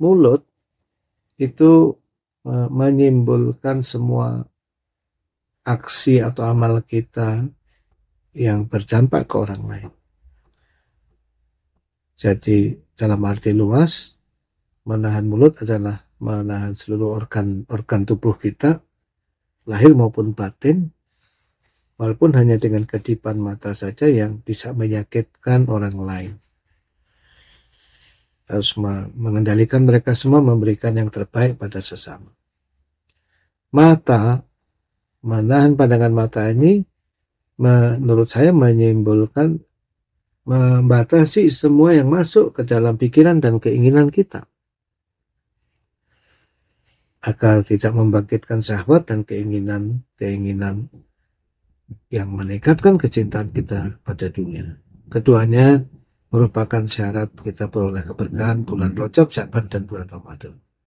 mulut itu e, menyimpulkan semua aksi atau amal kita yang berdampak ke orang lain. Jadi dalam arti luas, menahan mulut adalah menahan seluruh organ-organ tubuh kita, lahir maupun batin, walaupun hanya dengan kedipan mata saja yang bisa menyakitkan orang lain harus mengendalikan mereka semua memberikan yang terbaik pada sesama. Mata, menahan pandangan mata ini menurut saya menyimbolkan membatasi semua yang masuk ke dalam pikiran dan keinginan kita agar tidak membangkitkan syahwat dan keinginan-keinginan yang meningkatkan kecintaan kita pada dunia. Keduanya merupakan syarat kita peroleh keberkahan bulan Rajab, Syaban, dan bulan Ramadan.